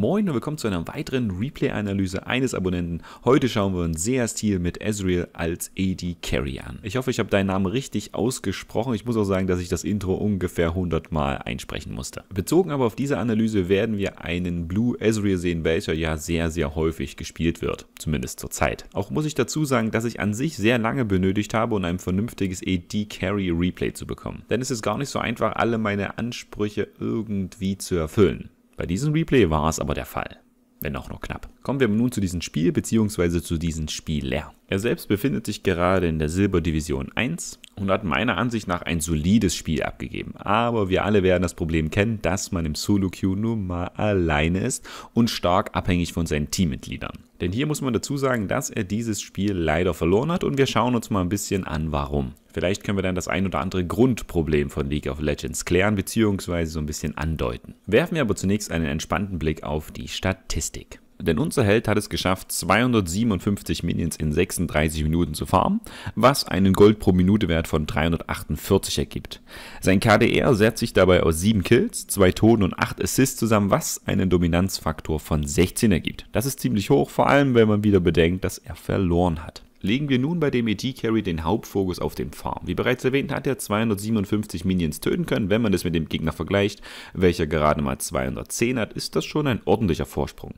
Moin und willkommen zu einer weiteren Replay-Analyse eines Abonnenten. Heute schauen wir uns Seas Stil mit Ezreal als AD Carry an. Ich hoffe, ich habe deinen Namen richtig ausgesprochen. Ich muss auch sagen, dass ich das Intro ungefähr 100 Mal einsprechen musste. Bezogen aber auf diese Analyse werden wir einen Blue Ezreal sehen, welcher ja sehr, sehr häufig gespielt wird. Zumindest zur Zeit. Auch muss ich dazu sagen, dass ich an sich sehr lange benötigt habe, um ein vernünftiges AD Carry Replay zu bekommen. Denn es ist gar nicht so einfach, alle meine Ansprüche irgendwie zu erfüllen. Bei diesem Replay war es aber der Fall wenn auch nur knapp. Kommen wir nun zu diesem Spiel bzw. zu diesem Spieler. Er selbst befindet sich gerade in der Silberdivision 1 und hat meiner Ansicht nach ein solides Spiel abgegeben. Aber wir alle werden das Problem kennen, dass man im Solo-Queue nur mal alleine ist und stark abhängig von seinen Teammitgliedern. Denn hier muss man dazu sagen, dass er dieses Spiel leider verloren hat und wir schauen uns mal ein bisschen an, warum. Vielleicht können wir dann das ein oder andere Grundproblem von League of Legends klären bzw. so ein bisschen andeuten. Werfen wir aber zunächst einen entspannten Blick auf die Statistik. Denn unser Held hat es geschafft, 257 Minions in 36 Minuten zu farmen, was einen Gold pro Minute Wert von 348 ergibt. Sein KDR setzt sich dabei aus 7 Kills, 2 Toten und 8 Assists zusammen, was einen Dominanzfaktor von 16 ergibt. Das ist ziemlich hoch, vor allem wenn man wieder bedenkt, dass er verloren hat. Legen wir nun bei dem ET-Carry den Hauptfokus auf den Farm. Wie bereits erwähnt, hat er 257 Minions töten können. Wenn man das mit dem Gegner vergleicht, welcher gerade mal 210 hat, ist das schon ein ordentlicher Vorsprung.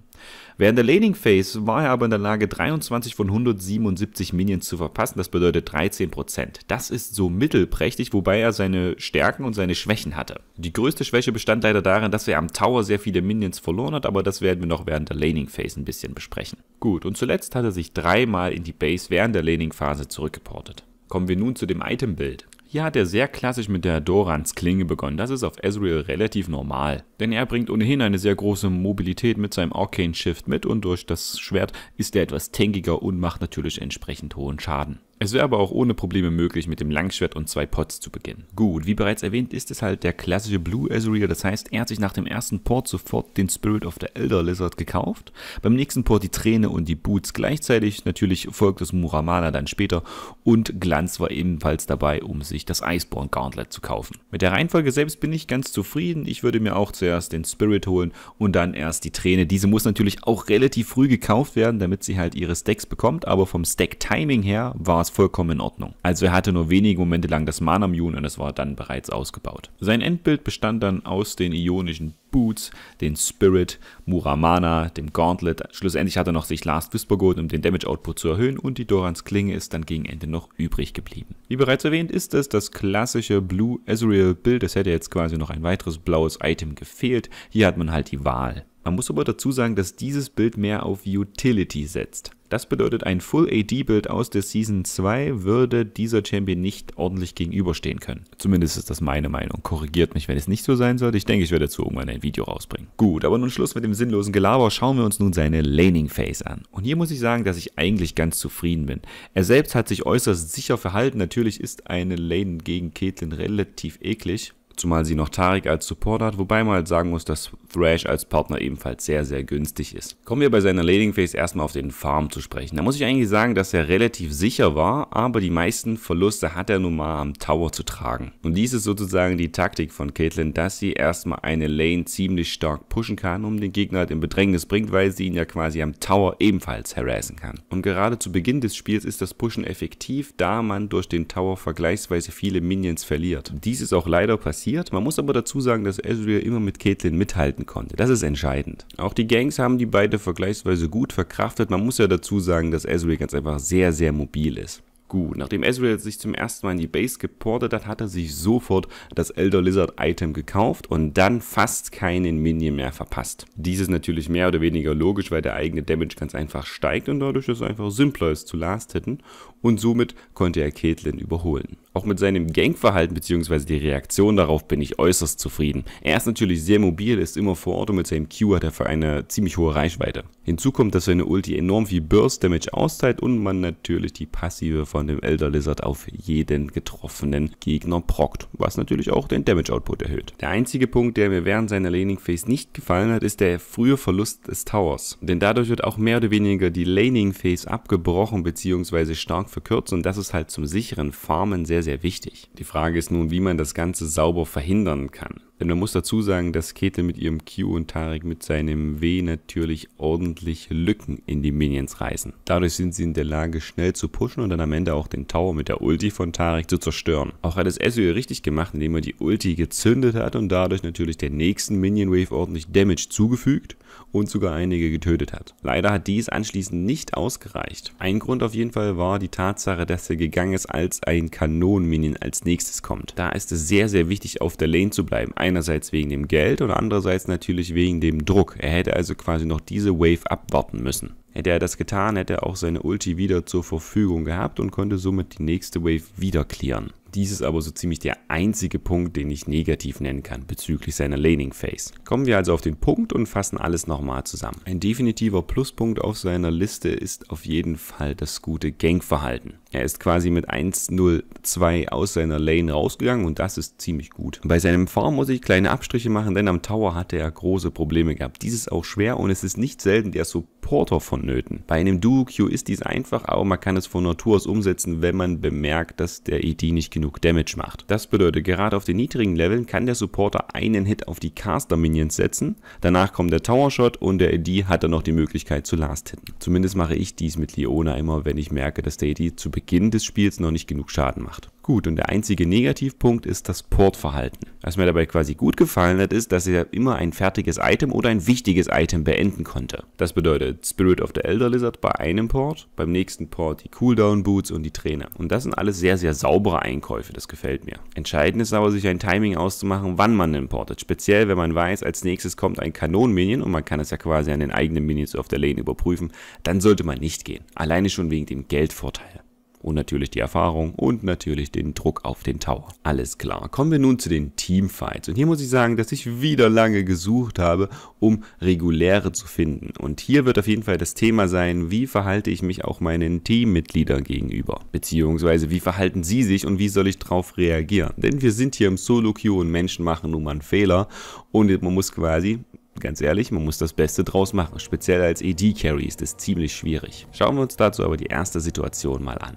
Während der Laning Phase war er aber in der Lage, 23 von 177 Minions zu verpassen. Das bedeutet 13%. Das ist so mittelprächtig, wobei er seine Stärken und seine Schwächen hatte. Die größte Schwäche bestand leider darin, dass er am Tower sehr viele Minions verloren hat, aber das werden wir noch während der Laning Phase ein bisschen besprechen. Gut, und zuletzt hat er sich dreimal in die Base während der Laning-Phase zurückgeportet. Kommen wir nun zu dem Item-Bild. Hier hat er sehr klassisch mit der Dorans Klinge begonnen. Das ist auf Ezreal relativ normal, denn er bringt ohnehin eine sehr große Mobilität mit seinem Arcane Shift mit und durch das Schwert ist er etwas tankiger und macht natürlich entsprechend hohen Schaden. Es wäre aber auch ohne Probleme möglich, mit dem Langschwert und zwei Pots zu beginnen. Gut, wie bereits erwähnt, ist es halt der klassische Blue Azurier, das heißt, er hat sich nach dem ersten Port sofort den Spirit of the Elder Lizard gekauft, beim nächsten Port die Träne und die Boots gleichzeitig, natürlich folgt das Muramana dann später und Glanz war ebenfalls dabei, um sich das Iceborne Gauntlet zu kaufen. Mit der Reihenfolge selbst bin ich ganz zufrieden, ich würde mir auch zuerst den Spirit holen und dann erst die Träne. Diese muss natürlich auch relativ früh gekauft werden, damit sie halt ihre Stacks bekommt, aber vom Stack-Timing her war es es vollkommen in Ordnung. Also er hatte nur wenige Momente lang das Mana Mune und es war dann bereits ausgebaut. Sein Endbild bestand dann aus den ionischen Boots, den Spirit, Muramana, dem Gauntlet. Schlussendlich hat er noch sich Last Whisper geholt, um den Damage Output zu erhöhen und die Dorans Klinge ist dann gegen Ende noch übrig geblieben. Wie bereits erwähnt ist es das klassische Blue Ezreal Bild. Es hätte jetzt quasi noch ein weiteres blaues Item gefehlt. Hier hat man halt die Wahl. Man muss aber dazu sagen, dass dieses Bild mehr auf Utility setzt. Das bedeutet, ein Full-AD-Bild aus der Season 2 würde dieser Champion nicht ordentlich gegenüberstehen können. Zumindest ist das meine Meinung. Korrigiert mich, wenn es nicht so sein sollte. Ich denke, ich werde dazu irgendwann ein Video rausbringen. Gut, aber nun Schluss mit dem sinnlosen Gelaber. Schauen wir uns nun seine Laning-Phase an. Und hier muss ich sagen, dass ich eigentlich ganz zufrieden bin. Er selbst hat sich äußerst sicher verhalten. Natürlich ist eine Lane gegen Caitlyn relativ eklig zumal sie noch Tarik als Support hat, wobei man halt sagen muss, dass Thrash als Partner ebenfalls sehr, sehr günstig ist. Kommen wir bei seiner Laning Phase erstmal auf den Farm zu sprechen. Da muss ich eigentlich sagen, dass er relativ sicher war, aber die meisten Verluste hat er nun mal am Tower zu tragen. Und dies ist sozusagen die Taktik von Caitlyn, dass sie erstmal eine Lane ziemlich stark pushen kann, um den Gegner halt in Bedrängnis bringt, weil sie ihn ja quasi am Tower ebenfalls harassen kann. Und gerade zu Beginn des Spiels ist das Pushen effektiv, da man durch den Tower vergleichsweise viele Minions verliert. Dies ist auch leider passiert passiert. Man muss aber dazu sagen, dass Ezreal immer mit Caitlyn mithalten konnte. Das ist entscheidend. Auch die Gangs haben die beide vergleichsweise gut verkraftet. Man muss ja dazu sagen, dass Ezreal ganz einfach sehr, sehr mobil ist. Gut, nachdem Ezreal sich zum ersten Mal in die Base geportet hat, hat er sich sofort das Elder Lizard Item gekauft und dann fast keinen Minion mehr verpasst. Dies ist natürlich mehr oder weniger logisch, weil der eigene Damage ganz einfach steigt und dadurch ist es einfach simpler ist zu last hitten und somit konnte er Caitlyn überholen. Auch mit seinem Gankverhalten bzw. die Reaktion darauf bin ich äußerst zufrieden. Er ist natürlich sehr mobil, ist immer vor Ort und mit seinem Q hat er für eine ziemlich hohe Reichweite. Hinzu kommt, dass seine Ulti enorm viel Burst Damage austeilt und man natürlich die passive von von dem Elder Lizard auf jeden getroffenen Gegner prockt, was natürlich auch den Damage Output erhöht. Der einzige Punkt, der mir während seiner Laning Phase nicht gefallen hat, ist der frühe Verlust des Towers. Denn dadurch wird auch mehr oder weniger die Laning Phase abgebrochen bzw. stark verkürzt und das ist halt zum sicheren Farmen sehr, sehr wichtig. Die Frage ist nun, wie man das Ganze sauber verhindern kann. Denn man muss dazu sagen, dass Kete mit ihrem Q und Tarek mit seinem W natürlich ordentlich Lücken in die Minions reißen. Dadurch sind sie in der Lage, schnell zu pushen und dann am Ende Ende auch den Tower mit der Ulti von Tarek zu zerstören. Auch hat es Ezreal richtig gemacht, indem er die Ulti gezündet hat und dadurch natürlich der nächsten Minion Wave ordentlich Damage zugefügt und sogar einige getötet hat. Leider hat dies anschließend nicht ausgereicht. Ein Grund auf jeden Fall war die Tatsache, dass er gegangen ist, als ein Kanonenminion als nächstes kommt. Da ist es sehr, sehr wichtig, auf der Lane zu bleiben. Einerseits wegen dem Geld und andererseits natürlich wegen dem Druck. Er hätte also quasi noch diese Wave abwarten müssen. Hätte er das getan, hätte er auch seine Ulti wieder zur Verfügung gehabt und konnte somit die nächste Wave wieder clearen. Dies ist aber so ziemlich der einzige Punkt, den ich negativ nennen kann bezüglich seiner Laning Phase. Kommen wir also auf den Punkt und fassen alles nochmal zusammen. Ein definitiver Pluspunkt auf seiner Liste ist auf jeden Fall das gute Gangverhalten. Er ist quasi mit 1-0-2 aus seiner Lane rausgegangen und das ist ziemlich gut. Bei seinem Farm muss ich kleine Abstriche machen, denn am Tower hatte er große Probleme gehabt. Dies ist auch schwer und es ist nicht selten der Supporter vonnöten. Bei einem Duo-Q ist dies einfach, aber man kann es von Natur aus umsetzen, wenn man bemerkt, dass der ED nicht genug Damage macht. Das bedeutet, gerade auf den niedrigen Leveln kann der Supporter einen Hit auf die Caster Minions setzen, danach kommt der Tower Shot und der AD hat dann noch die Möglichkeit zu Last Hitten. Zumindest mache ich dies mit Leona immer, wenn ich merke, dass der AD zu Beginn des Spiels noch nicht genug Schaden macht. Gut, und der einzige Negativpunkt ist das Portverhalten. Was mir dabei quasi gut gefallen hat, ist, dass er immer ein fertiges Item oder ein wichtiges Item beenden konnte. Das bedeutet Spirit of the Elder Lizard bei einem Port, beim nächsten Port die Cooldown Boots und die Träne. Und das sind alles sehr, sehr saubere Einkommen. Einkäufe, das gefällt mir. Entscheidend ist aber, sich ein Timing auszumachen, wann man importet. Speziell, wenn man weiß, als nächstes kommt ein Kanon-Minion und man kann es ja quasi an den eigenen Minions auf der Lane überprüfen, dann sollte man nicht gehen. Alleine schon wegen dem Geldvorteil und natürlich die Erfahrung und natürlich den Druck auf den Tower. Alles klar, kommen wir nun zu den Teamfights. Und hier muss ich sagen, dass ich wieder lange gesucht habe, um reguläre zu finden. Und hier wird auf jeden Fall das Thema sein, wie verhalte ich mich auch meinen Teammitgliedern gegenüber? Beziehungsweise wie verhalten sie sich und wie soll ich darauf reagieren? Denn wir sind hier im Solo-Queue und Menschen machen nun mal einen Fehler und man muss quasi Ganz ehrlich, man muss das Beste draus machen. Speziell als ed carry ist es ziemlich schwierig. Schauen wir uns dazu aber die erste Situation mal an.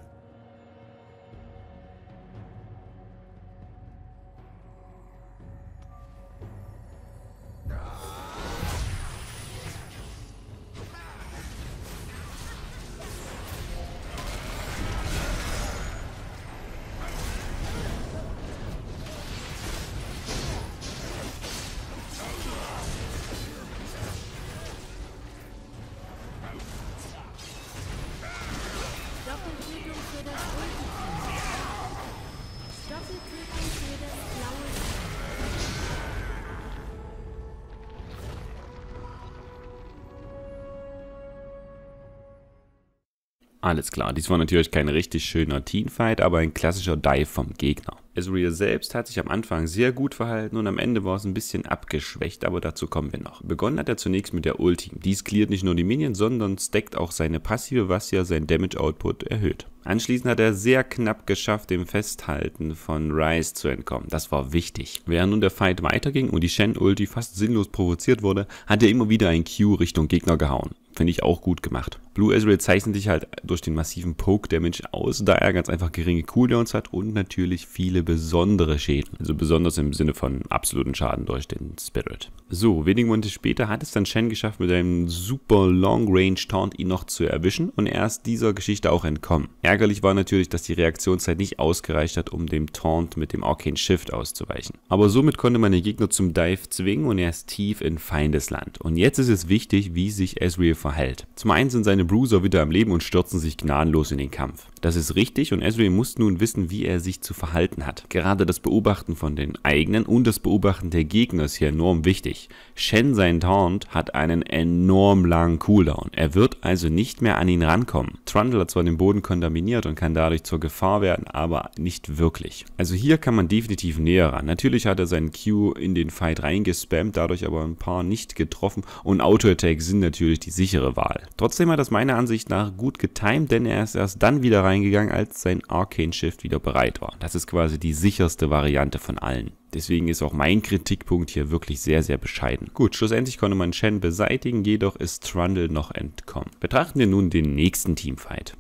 Alles klar, dies war natürlich kein richtig schöner Teamfight, aber ein klassischer Dive vom Gegner. Ezreal selbst hat sich am Anfang sehr gut verhalten und am Ende war es ein bisschen abgeschwächt, aber dazu kommen wir noch. Begonnen hat er zunächst mit der Ulti. Dies cleart nicht nur die Minions, sondern stackt auch seine Passive, was ja sein Damage Output erhöht. Anschließend hat er sehr knapp geschafft, dem Festhalten von Rice zu entkommen. Das war wichtig. Während nun der Fight weiterging und die Shen-Ulti fast sinnlos provoziert wurde, hat er immer wieder ein Q Richtung Gegner gehauen. Finde ich auch gut gemacht. Blue Ezreal zeichnet sich halt durch den massiven Poke-Damage aus, da er ganz einfach geringe Cooldowns hat und natürlich viele besondere Schäden. Also besonders im Sinne von absoluten Schaden durch den Spirit. So, wenige Monate später hat es dann Shen geschafft, mit einem super Long-Range-Taunt ihn noch zu erwischen und er ist dieser Geschichte auch entkommen. Ärgerlich war natürlich, dass die Reaktionszeit nicht ausgereicht hat, um dem Taunt mit dem Arcane Shift auszuweichen. Aber somit konnte man den Gegner zum Dive zwingen und er ist tief in Feindesland. Und jetzt ist es wichtig, wie sich Ezreal verhält. Zum einen sind seine seine Bruiser wieder am Leben und stürzen sich gnadenlos in den Kampf. Das ist richtig und Ezreal muss nun wissen, wie er sich zu verhalten hat. Gerade das Beobachten von den eigenen und das Beobachten der Gegner ist hier enorm wichtig. Shen, sein Taunt, hat einen enorm langen Cooldown. Er wird also nicht mehr an ihn rankommen. Trundle hat zwar den Boden kontaminiert und kann dadurch zur Gefahr werden, aber nicht wirklich. Also hier kann man definitiv näher ran. Natürlich hat er seinen Q in den Fight reingespammt, dadurch aber ein paar nicht getroffen und Auto-Attacks sind natürlich die sichere Wahl. Trotzdem hat das meiner Ansicht nach gut getimed, denn er ist erst dann wieder reingegangen, als sein Arcane Shift wieder bereit war. Das ist quasi die sicherste Variante von allen. Deswegen ist auch mein Kritikpunkt hier wirklich sehr, sehr bescheiden. Gut, schlussendlich konnte man Shen beseitigen, jedoch ist Trundle noch entkommen. Betrachten wir nun den nächsten Teamfight.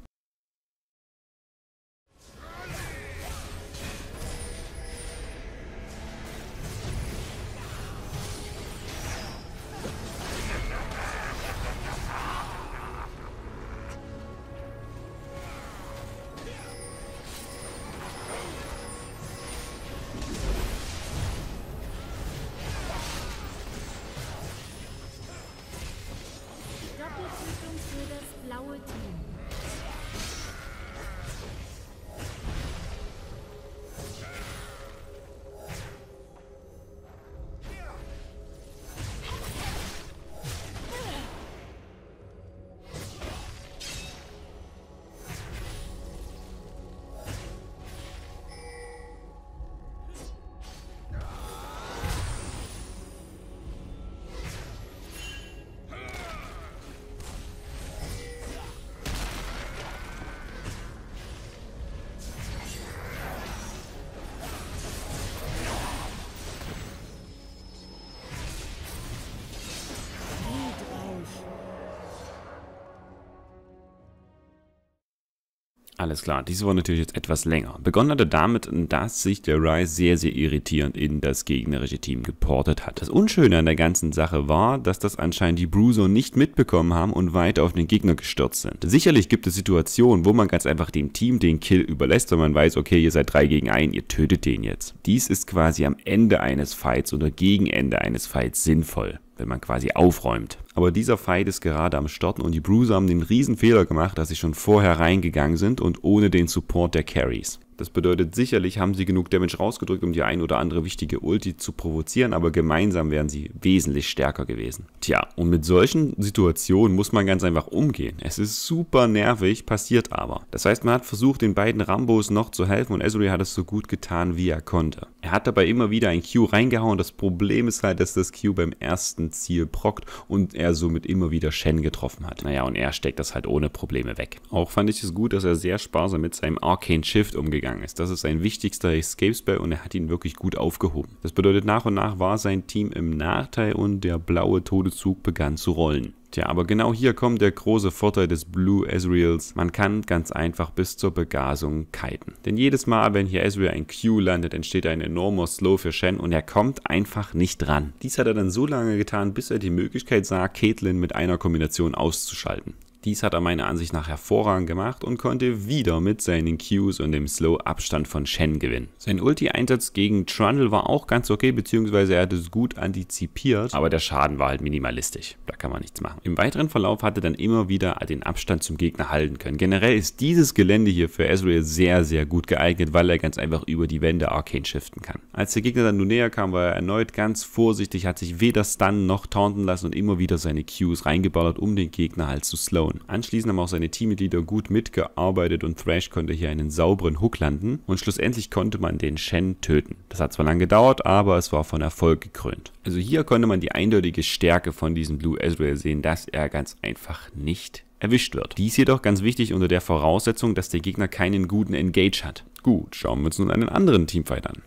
Alles klar, diese war natürlich jetzt etwas länger. Begonnen hat er damit, dass sich der Rice sehr, sehr irritierend in das gegnerische Team geportet hat. Das Unschöne an der ganzen Sache war, dass das anscheinend die Bruiser nicht mitbekommen haben und weiter auf den Gegner gestürzt sind. Sicherlich gibt es Situationen, wo man ganz einfach dem Team den Kill überlässt, wenn man weiß, okay, ihr seid 3 gegen 1, ihr tötet den jetzt. Dies ist quasi am Ende eines Fights oder gegen Ende eines Fights sinnvoll wenn man quasi aufräumt. Aber dieser Fight ist gerade am Starten und die Bruiser haben den riesen Fehler gemacht, dass sie schon vorher reingegangen sind und ohne den Support der Carries. Das bedeutet, sicherlich haben sie genug Damage rausgedrückt, um die ein oder andere wichtige Ulti zu provozieren, aber gemeinsam wären sie wesentlich stärker gewesen. Tja, und mit solchen Situationen muss man ganz einfach umgehen. Es ist super nervig, passiert aber. Das heißt, man hat versucht, den beiden Rambos noch zu helfen und Ezreal hat es so gut getan, wie er konnte. Er hat dabei immer wieder ein Q reingehauen. Das Problem ist halt, dass das Q beim ersten Ziel prockt und er somit immer wieder Shen getroffen hat. Naja, und er steckt das halt ohne Probleme weg. Auch fand ich es gut, dass er sehr sparsam mit seinem Arcane Shift umgegangen gegangen ist. Das ist sein wichtigster Escape Spell und er hat ihn wirklich gut aufgehoben. Das bedeutet, nach und nach war sein Team im Nachteil und der blaue Todeszug begann zu rollen. Tja, aber genau hier kommt der große Vorteil des Blue Ezreals. Man kann ganz einfach bis zur Begasung kiten. Denn jedes Mal, wenn hier Ezreal ein Q landet, entsteht ein enormer Slow für Shen und er kommt einfach nicht dran. Dies hat er dann so lange getan, bis er die Möglichkeit sah, Caitlyn mit einer Kombination auszuschalten. Dies hat er meiner Ansicht nach hervorragend gemacht und konnte wieder mit seinen Qs und dem Slow-Abstand von Shen gewinnen. Sein Ulti-Einsatz gegen Trundle war auch ganz okay, beziehungsweise er hat es gut antizipiert, aber der Schaden war halt minimalistisch. Da kann man nichts machen. Im weiteren Verlauf hatte dann immer wieder den Abstand zum Gegner halten können. Generell ist dieses Gelände hier für Ezreal sehr, sehr gut geeignet, weil er ganz einfach über die Wände Arcane shiften kann. Als der Gegner dann nun näher kam, war er erneut ganz vorsichtig, hat sich weder stunnen noch taunten lassen und immer wieder seine Qs reingeballert, um den Gegner halt zu slowen. Produktion. Anschließend haben auch seine Teammitglieder gut mitgearbeitet und Thrash konnte hier einen sauberen Hook landen und schlussendlich konnte man den Shen töten. Das hat zwar lange gedauert, aber es war von Erfolg gekrönt. Also hier konnte man die eindeutige Stärke von diesem Blue Ezreal sehen, dass er ganz einfach nicht erwischt wird. Dies jedoch ganz wichtig unter der Voraussetzung, dass der Gegner keinen guten Engage hat. Gut, schauen wir uns nun einen anderen Teamfight an.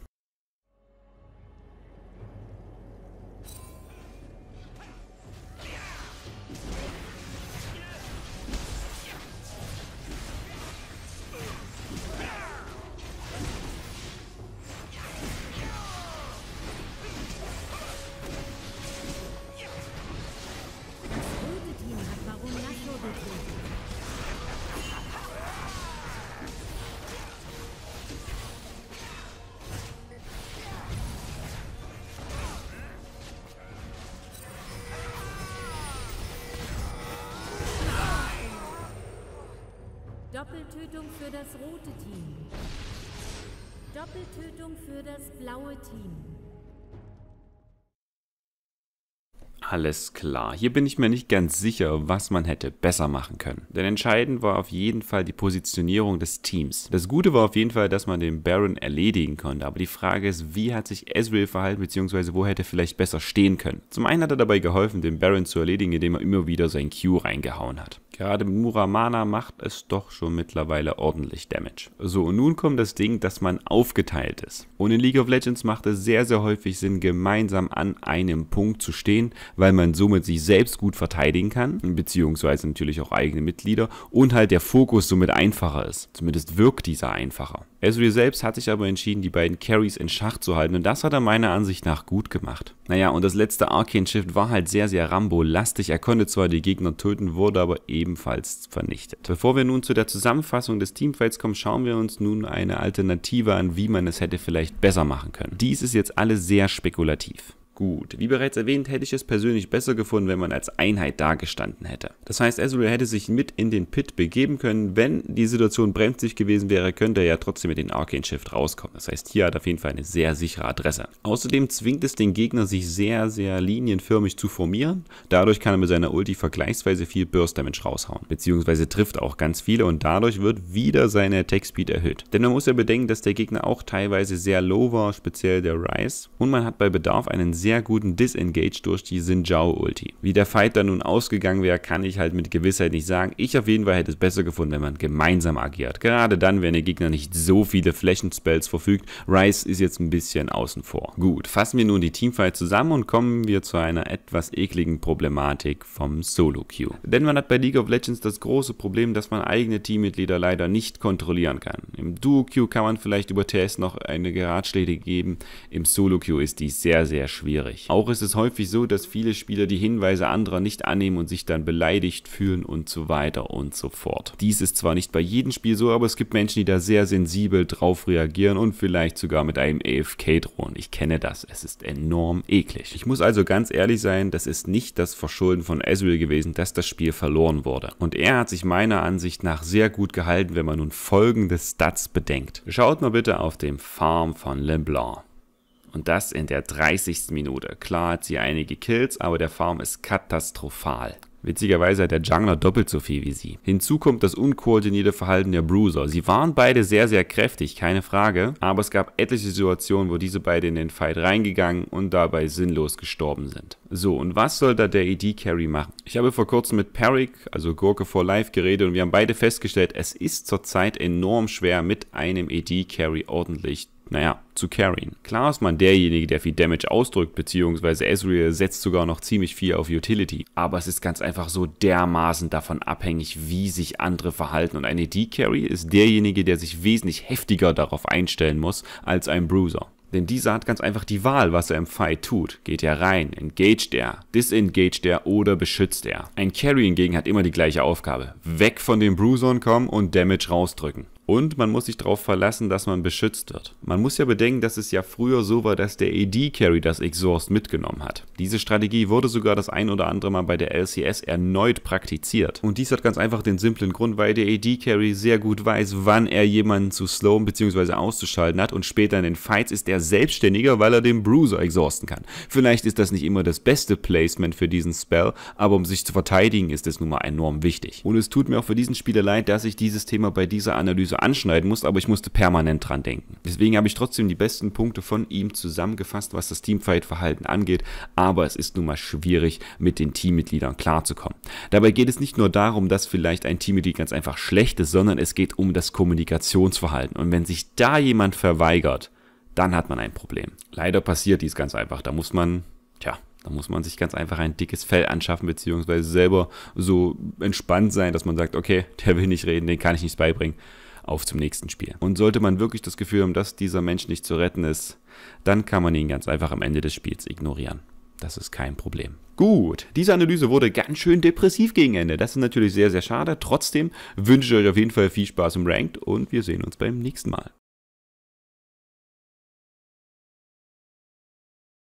Doppeltötung für das rote Team. Doppeltötung für das blaue Team. Alles klar. Hier bin ich mir nicht ganz sicher, was man hätte besser machen können. Denn entscheidend war auf jeden Fall die Positionierung des Teams. Das Gute war auf jeden Fall, dass man den Baron erledigen konnte. Aber die Frage ist, wie hat sich Ezreal verhalten, beziehungsweise wo hätte er vielleicht besser stehen können? Zum einen hat er dabei geholfen, den Baron zu erledigen, indem er immer wieder sein Q reingehauen hat. Gerade Muramana macht es doch schon mittlerweile ordentlich Damage. So, und nun kommt das Ding, dass man aufgeteilt ist. Und in League of Legends macht es sehr, sehr häufig Sinn, gemeinsam an einem Punkt zu stehen, weil man somit sich selbst gut verteidigen kann, beziehungsweise natürlich auch eigene Mitglieder und halt der Fokus somit einfacher ist. Zumindest wirkt dieser einfacher. Ezreal selbst hat sich aber entschieden, die beiden Carries in Schach zu halten und das hat er meiner Ansicht nach gut gemacht. Naja, und das letzte Arcane Shift war halt sehr, sehr Rambo-lastig. Er konnte zwar die Gegner töten, wurde aber ebenfalls vernichtet. Bevor wir nun zu der Zusammenfassung des Teamfights kommen, schauen wir uns nun eine Alternative an, wie man es hätte vielleicht besser machen können. Dies ist jetzt alles sehr spekulativ. Gut, wie bereits erwähnt, hätte ich es persönlich besser gefunden, wenn man als Einheit dagestanden hätte. Das heißt, Ezreal hätte sich mit in den Pit begeben können, wenn die Situation bremsig gewesen wäre, könnte er ja trotzdem mit dem Arcane Shift rauskommen. Das heißt, hier hat er auf jeden Fall eine sehr sichere Adresse. Außerdem zwingt es den Gegner, sich sehr, sehr linienförmig zu formieren. Dadurch kann er mit seiner Ulti vergleichsweise viel Burst Damage raushauen, beziehungsweise trifft auch ganz viele und dadurch wird wieder seine Attack Speed erhöht. Denn man muss ja bedenken, dass der Gegner auch teilweise sehr low war, speziell der Rise, und man hat bei Bedarf einen sehr sehr guten Disengage durch die Sinjao-Ulti. Wie der Fight dann nun ausgegangen wäre, kann ich halt mit Gewissheit nicht sagen. Ich auf jeden Fall hätte es besser gefunden, wenn man gemeinsam agiert. Gerade dann, wenn der Gegner nicht so viele Flächenspells verfügt. Rice ist jetzt ein bisschen außen vor. Gut, fassen wir nun die Teamfight zusammen und kommen wir zu einer etwas ekligen Problematik vom Solo-Queue. Denn man hat bei League of Legends das große Problem, dass man eigene Teammitglieder leider nicht kontrollieren kann. Im Duo-Queue kann man vielleicht über TS noch eine Geratschläge geben. Im Solo-Queue ist dies sehr, sehr schwierig schwierig. Auch ist es häufig so, dass viele Spieler die Hinweise anderer nicht annehmen und sich dann beleidigt fühlen und so weiter und so fort. Dies ist zwar nicht bei jedem Spiel so, aber es gibt Menschen, die da sehr sensibel drauf reagieren und vielleicht sogar mit einem AFK drohen. Ich kenne das, es ist enorm eklig. Ich muss also ganz ehrlich sein, das ist nicht das Verschulden von Ezreal gewesen, dass das Spiel verloren wurde. Und er hat sich meiner Ansicht nach sehr gut gehalten, wenn man nun folgende Stats bedenkt. Schaut mal bitte auf dem Farm von LeBlanc. Und das in der 30. Minute. Klar hat sie einige Kills, aber der Farm ist katastrophal. Witzigerweise hat der Jungler doppelt so viel wie sie. Hinzu kommt das unkoordinierte Verhalten der Bruiser. Sie waren beide sehr, sehr kräftig, keine Frage, aber es gab etliche Situationen, wo diese beide in den Fight reingegangen und dabei sinnlos gestorben sind. So, und was soll da der ED-Carry machen? Ich habe vor kurzem mit Perrick, also Gurke for Life, geredet und wir haben beide festgestellt, es ist zurzeit enorm schwer, mit einem ED-Carry ordentlich naja, zu carryen. Klar ist man derjenige, der viel Damage ausdrückt, beziehungsweise Ezreal setzt sogar noch ziemlich viel auf Utility, aber es ist ganz einfach so dermaßen davon abhängig, wie sich andere verhalten und ein AD-Carry ist derjenige, der sich wesentlich heftiger darauf einstellen muss, als ein Bruiser. Denn dieser hat ganz einfach die Wahl, was er im Fight tut. Geht er rein, engaged er, disengaged er oder beschützt er. Ein Carry hingegen hat immer die gleiche Aufgabe. Weg von den Bruisern kommen und Damage rausdrücken. Und man muss sich darauf verlassen, dass man beschützt wird. Man muss ja bedenken, dass es ja früher so war, dass der AD-Carry e das Exhaust mitgenommen hat. Diese Strategie wurde sogar das ein oder andere Mal bei der LCS erneut praktiziert. Und dies hat ganz einfach den simplen Grund, weil der AD-Carry e sehr gut weiß, wann er jemanden zu slowen bzw. auszuschalten hat und später in den Fights ist er selbstständiger, weil er den Bruiser exhausten kann. Vielleicht ist das nicht immer das beste Placement für diesen Spell, aber um sich zu verteidigen ist es nun mal enorm wichtig. Und es tut mir auch für diesen Spieler leid, dass ich dieses Thema bei dieser Analyse so anschneiden musste, aber ich musste permanent dran denken. Deswegen habe ich trotzdem die besten Punkte von ihm zusammengefasst, was das Teamfight-Verhalten angeht, aber es ist nun mal schwierig, mit den Teammitgliedern klarzukommen. Dabei geht es nicht nur darum, dass vielleicht ein Teammitglied ganz einfach schlecht ist, sondern es geht um das Kommunikationsverhalten. Und wenn sich da jemand verweigert, dann hat man ein Problem. Leider passiert dies ganz einfach. Da muss man, tja, da muss man sich ganz einfach ein dickes Fell anschaffen, beziehungsweise selber so entspannt sein, dass man sagt, okay, der will nicht reden, den kann ich nichts beibringen auf zum nächsten Spiel. Und sollte man wirklich das Gefühl haben, dass dieser Mensch nicht zu retten ist, dann kann man ihn ganz einfach am Ende des Spiels ignorieren. Das ist kein Problem. Gut, diese Analyse wurde ganz schön depressiv gegen Ende. Das ist natürlich sehr, sehr schade. Trotzdem wünsche ich euch auf jeden Fall viel Spaß im Ranked und wir sehen uns beim nächsten Mal.